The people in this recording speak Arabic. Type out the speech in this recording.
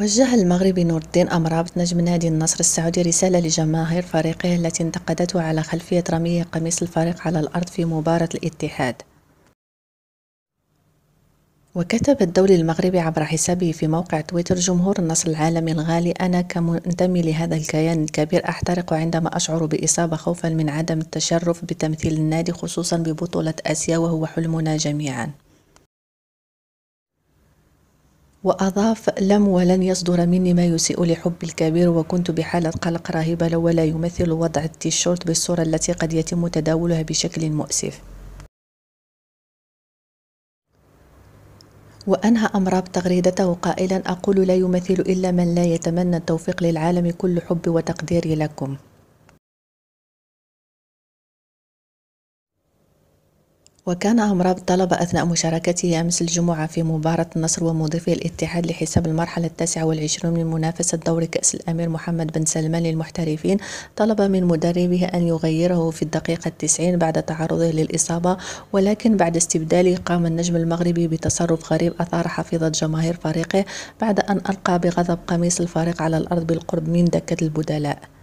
وجه المغربي نور الدين أمرابط نجم نادي النصر السعودي رسالة لجماهير فريقه التي انتقدته على خلفية رمي قميص الفريق على الأرض في مباراة الاتحاد وكتب الدولي المغربي عبر حسابه في موقع تويتر جمهور النصر العالمي الغالي أنا كمنتمي لهذا الكيان الكبير أحترق عندما أشعر بإصابة خوفا من عدم التشرف بتمثيل النادي خصوصا ببطولة آسيا وهو حلمنا جميعا وأضاف لم ولن يصدر مني ما يسيء لحب الكبير وكنت بحالة قلق رهيبة لو لا يمثل وضع التيشورت بالصورة التي قد يتم تداولها بشكل مؤسف وأنهى أمراب تغريدته قائلا أقول لا يمثل إلا من لا يتمنى التوفيق للعالم كل حب وتقديري لكم وكان أمراب الطلبة أثناء مشاركته أمس الجمعة في مباراة النصر ومضيفه الاتحاد لحساب المرحلة التاسعة والعشرون من منافسة دور كأس الأمير محمد بن سلمان للمحترفين طلب من مدربه أن يغيره في الدقيقة التسعين بعد تعرضه للإصابة ولكن بعد استبداله قام النجم المغربي بتصرف غريب أثار حفيظة جماهير فريقه بعد أن ألقى بغضب قميص الفريق على الأرض بالقرب من دكة البدلاء